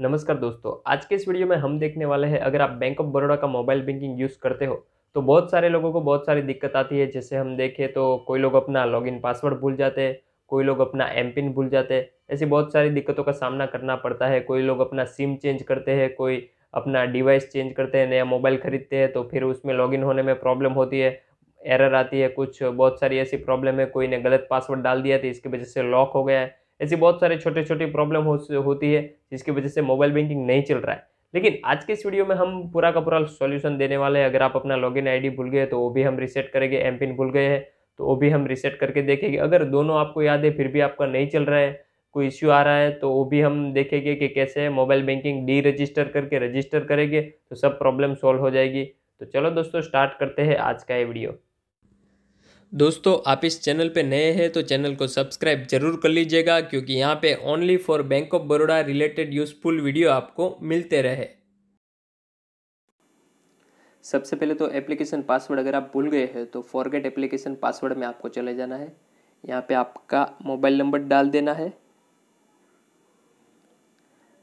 नमस्कार दोस्तों आज के इस वीडियो में हम देखने वाले हैं अगर आप बैंक ऑफ बड़ौदा का मोबाइल बैंकिंग यूज़ करते हो तो बहुत सारे लोगों को बहुत सारी दिक्कत आती है जैसे हम देखें तो कोई लोग अपना लॉगिन पासवर्ड भूल जाते हैं कोई लोग अपना एम पिन भूल जाते हैं ऐसी बहुत सारी दिक्कतों का सामना करना पड़ता है कोई लोग अपना सिम चेंज करते हैं कोई अपना डिवाइस चेंज करते हैं नया मोबाइल खरीदते हैं तो फिर उसमें लॉगिन होने में प्रॉब्लम होती है एरर आती है कुछ बहुत सारी ऐसी प्रॉब्लम है कोई ने गलत पासवर्ड डाल दिया था तो इसकी वजह से लॉक हो गया है ऐसी बहुत सारे छोटे छोटे प्रॉब्लम हो, होती है जिसकी वजह से मोबाइल बैंकिंग नहीं चल रहा है लेकिन आज के इस वीडियो में हम पूरा का पूरा सॉल्यूशन देने वाले हैं अगर आप अपना लॉगिन आईडी भूल गए तो वो भी हम रिसेट करेंगे एम पिन भूल गए हैं तो वो भी हम रिसेट करके देखेंगे अगर दोनों आपको याद है फिर भी आपका नहीं चल रहा है कोई इश्यू आ रहा है तो वो भी हम देखेंगे कि कैसे मोबाइल बैंकिंग डी रजिस्टर करके रजिस्टर करेंगे तो सब प्रॉब्लम सॉल्व हो जाएगी तो चलो दोस्तों स्टार्ट करते हैं आज का ये वीडियो दोस्तों आप इस चैनल पे नए हैं तो चैनल को सब्सक्राइब जरूर कर लीजिएगा क्योंकि यहाँ पे only for bank of Baroda related useful video आपको मिलते रहे सबसे पहले तो एप्लीकेशन पासवर्ड अगर आप भूल गए हैं तो फॉरगेट एप्लीकेशन पासवर्ड में आपको चले जाना है यहाँ पे आपका मोबाइल नंबर डाल देना है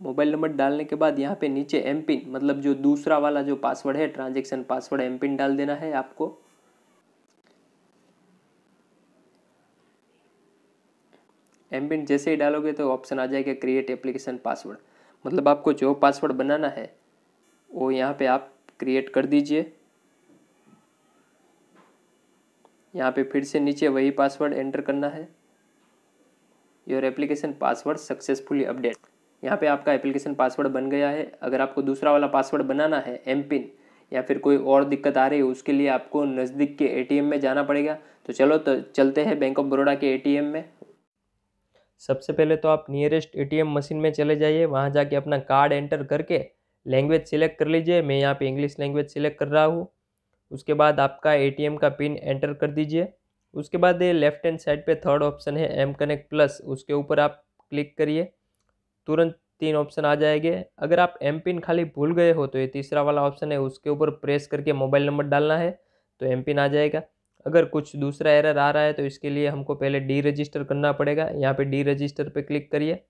मोबाइल नंबर डालने के बाद यहाँ पे नीचे एम पिन मतलब जो दूसरा वाला जो पासवर्ड है ट्रांजेक्शन पासवर्ड एम पिन डाल देना है आपको पिन जैसे ही डालोगे तो ऑप्शन आ जाएगा क्रिएट एप्लीकेशन पासवर्ड मतलब आपको जो पासवर्ड बनाना है वो यहाँ पे आप क्रिएट कर दीजिए यहाँ पे फिर से नीचे वही पासवर्ड एंटर करना है your application password successfully update यहाँ पे आपका एप्लीकेशन पासवर्ड बन गया है अगर आपको दूसरा वाला पासवर्ड बनाना है एम पिन या फिर कोई और दिक्कत आ रही है उसके लिए आपको नज़दीक के एटीएम में जाना पड़ेगा तो चलो तो चलते हैं बैंक ऑफ बड़ोडा के एटीएम में सबसे पहले तो आप नियरेस्ट एटीएम मशीन में चले जाइए वहाँ जाके अपना कार्ड एंटर करके लैंग्वेज सिलेक्ट कर लीजिए मैं यहाँ पे इंग्लिश लैंग्वेज सिलेक्ट कर रहा हूँ उसके बाद आपका एटीएम का पिन एंटर कर दीजिए उसके बाद ये लेफ्ट हैंड साइड पे थर्ड ऑप्शन है एम कनेक्ट प्लस उसके ऊपर आप क्लिक करिए तुरंत तीन ऑप्शन आ जाएंगे अगर आप एम पिन खाली भूल गए हो तो ये तीसरा वाला ऑप्शन है उसके ऊपर प्रेस करके मोबाइल नंबर डालना है तो एम पिन आ जाएगा अगर कुछ दूसरा एरर आ रहा है तो इसके लिए हमको पहले डी रजिस्टर करना पड़ेगा यहाँ पे डी रजिस्टर पे क्लिक करिए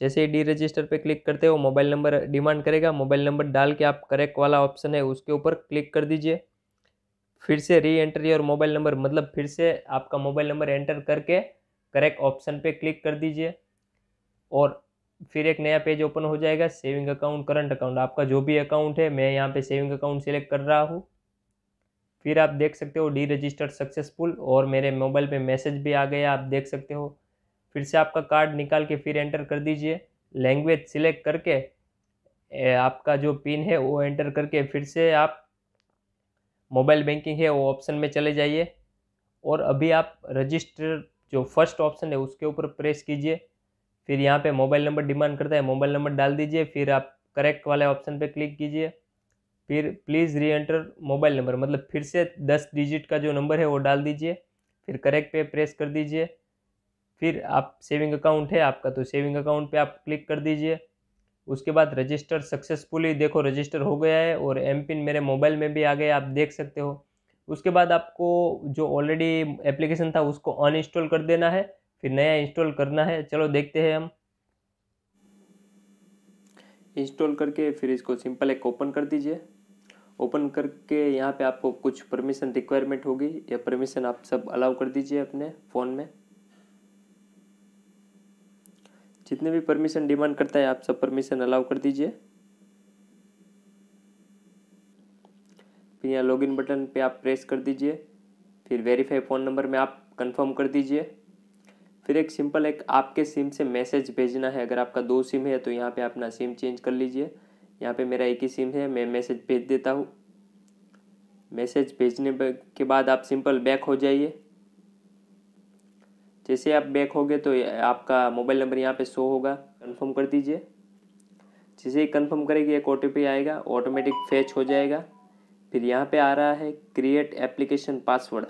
जैसे ही डी रजिस्टर पे क्लिक करते हो मोबाइल नंबर डिमांड करेगा मोबाइल नंबर डाल के आप करेक्ट वाला ऑप्शन है उसके ऊपर क्लिक कर दीजिए फिर से री एंटर और मोबाइल नंबर मतलब फिर से आपका मोबाइल नंबर एंटर करके करेक्ट ऑप्शन पर क्लिक कर दीजिए और फिर एक नया पेज ओपन हो जाएगा सेविंग अकाउंट करंट अकाउंट आपका जो भी अकाउंट है मैं यहाँ पे सेविंग अकाउंट सेलेक्ट कर रहा हूँ फिर आप देख सकते हो डी रजिस्टर सक्सेसफुल और मेरे मोबाइल पे मैसेज भी आ गया आप देख सकते हो फिर से आपका कार्ड निकाल के फिर एंटर कर दीजिए लैंग्वेज सिलेक्ट करके आपका जो पिन है वो एंटर करके फिर से आप मोबाइल बैंकिंग है वो ऑप्शन में चले जाइए और अभी आप रजिस्टर जो फर्स्ट ऑप्शन है उसके ऊपर प्रेस कीजिए फिर यहाँ पे मोबाइल नंबर डिमांड करता है मोबाइल नंबर डाल दीजिए फिर आप करेक्ट वाले ऑप्शन पे क्लिक कीजिए फिर प्लीज़ री एंटर मोबाइल नंबर मतलब फिर से दस डिजिट का जो नंबर है वो डाल दीजिए फिर करेक्ट पे प्रेस कर दीजिए फिर आप सेविंग अकाउंट है आपका तो सेविंग अकाउंट पे आप क्लिक कर दीजिए उसके बाद रजिस्टर सक्सेसफुली देखो रजिस्टर हो गया है और एम पिन मेरे मोबाइल में भी आ गया आप देख सकते हो उसके बाद आपको जो ऑलरेडी एप्लीकेशन था उसको अनइंस्टॉल कर देना है फिर नया इंस्टॉल करना है चलो देखते हैं हम इंस्टॉल करके फिर इसको सिंपल एक ओपन कर दीजिए ओपन करके यहाँ पे आपको कुछ परमिशन रिक्वायरमेंट होगी या परमिशन आप सब अलाउ कर दीजिए अपने फ़ोन में जितने भी परमिशन डिमांड करता है आप सब परमिशन अलाउ कर दीजिए फिर यहाँ लॉगिन बटन पे आप प्रेस कर दीजिए फिर वेरीफाई फ़ोन नंबर में आप कंफर्म कर दीजिए फिर एक सिंपल एक आपके सिम से मैसेज भेजना है अगर आपका दो सिम है तो यहाँ पे अपना सिम चेंज कर लीजिए यहाँ पे मेरा एक ही सिम है मैं मैसेज भेज देता हूँ मैसेज भेजने के बाद आप सिंपल बैक हो जाइए जैसे आप बैक हो गए तो आपका मोबाइल नंबर यहाँ पे शो होगा कंफर्म कर दीजिए जैसे ही कन्फर्म करेगी एक ओ आएगा ऑटोमेटिक फेच हो जाएगा फिर यहाँ पे आ रहा है क्रिएट एप्लीकेशन पासवर्ड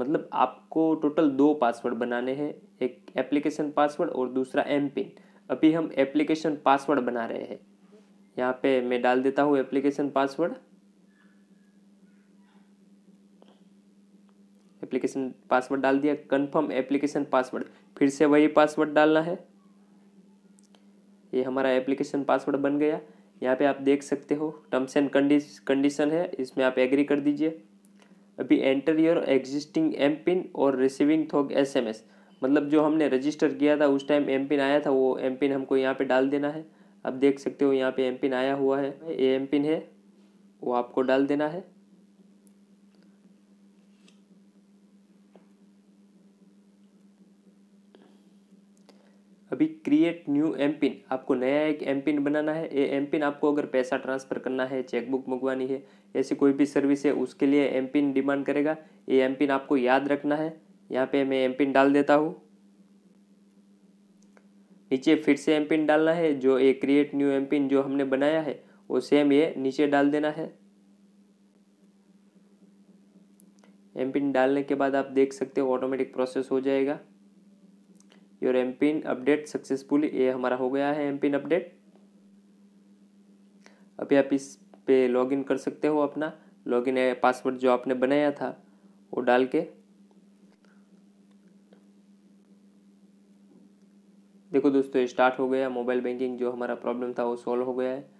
मतलब आपको टोटल दो पासवर्ड बनाने हैं एक एप्लीकेशन पासवर्ड और दूसरा एम पिन अभी हम एप्लीकेशन पासवर्ड बना रहे हैं यहाँ पे मैं डाल देता हूँ एप्लीकेशन पासवर्ड एप्लीकेशन पासवर्ड डाल दिया कंफर्म एप्लीकेशन पासवर्ड फिर से वही पासवर्ड डालना है ये हमारा एप्लीकेशन पासवर्ड बन गया यहाँ पे आप देख सकते हो टर्म्स एंड कंडीशन है इसमें आप एग्री कर दीजिए अभी enter your existing M pin और रिसीविंग थोक एस मतलब जो हमने रजिस्टर किया था उस टाइम एम पिन आया था वो एम पिन हमको यहाँ पे डाल देना है आप देख सकते हो यहाँ पे एम पिन आया हुआ है ए एम पिन है वो आपको डाल देना है अभी क्रिएट न्यू एम पिन आपको नया एक एम पिन बनाना है ए एम पिन आपको अगर पैसा ट्रांसफ़र करना है चेकबुक मंगवानी है ऐसी कोई भी सर्विस है उसके लिए एम पिन डिमांड करेगा ये एम पिन आपको याद रखना है यहाँ पे मैं एम पिन डाल देता हूँ नीचे फिर से एम पिन डालना है जो ये क्रिएट न्यू एम पिन जो हमने बनाया है वो सेम ये नीचे डाल देना है एम पिन डालने के बाद आप देख सकते हो ऑटोमेटिक प्रोसेस हो जाएगा your M pin update successful ये हमारा हो गया है एम पिन अपडेट अभी आप इस पे लॉगिन कर सकते हो अपना लॉगिन पासवर्ड जो आपने बनाया था वो डाल के देखो दोस्तों स्टार्ट हो गया मोबाइल बैंकिंग जो हमारा प्रॉब्लम था वो सॉल्व हो गया है